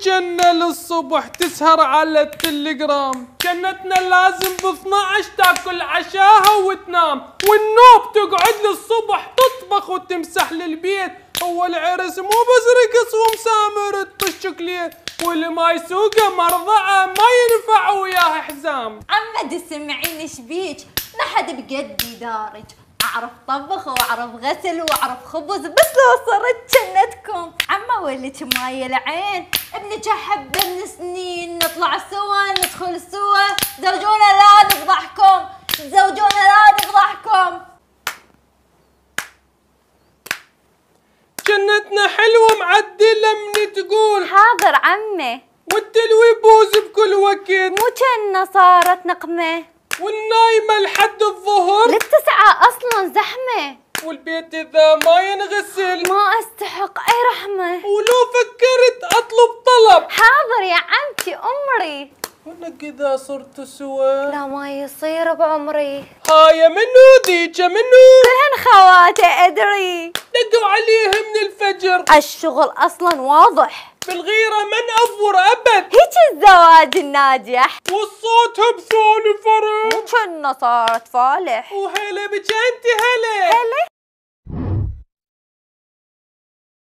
جنة للصبح تسهر على التليجرام جنتنا لازم ب 12 تاكل عشاها وتنام والنوب تقعد للصبح تطبخ وتمسح للبيت هو العرس مو بس رقص ومسامر كليه واللي ما يسوقه مرضعه ما ينفع وياه حزام عمد سمعين ايش بيج ما حد بقدي دارج اعرف طبخ واعرف غسل واعرف خبز بس لو صرت جنة والك ماي العين ابنك احبه من سنين نطلع سوا ندخل سوا زوجونا لا نفضحكم زوجونا لا نفضحكم جنتنا حلوة معدلة من تقول حاضر عمي والدلو يبوز بكل وقت مو جنة صارت نقمة والنايمة لحد الظهر للتسعة أصلا زحمة والبيت إذا ما ينغسل عمري ولك كذا صرت سوى لا ما يصير بعمري هاي منو ذيك منو كلهن خواته أدري دقوا عليه من الفجر الشغل أصلا واضح بالغيرة من أفور أبد هيك الزواج الناجح والصوت فرح وكنا صارت فالح وهلا بك أنت هلا هلا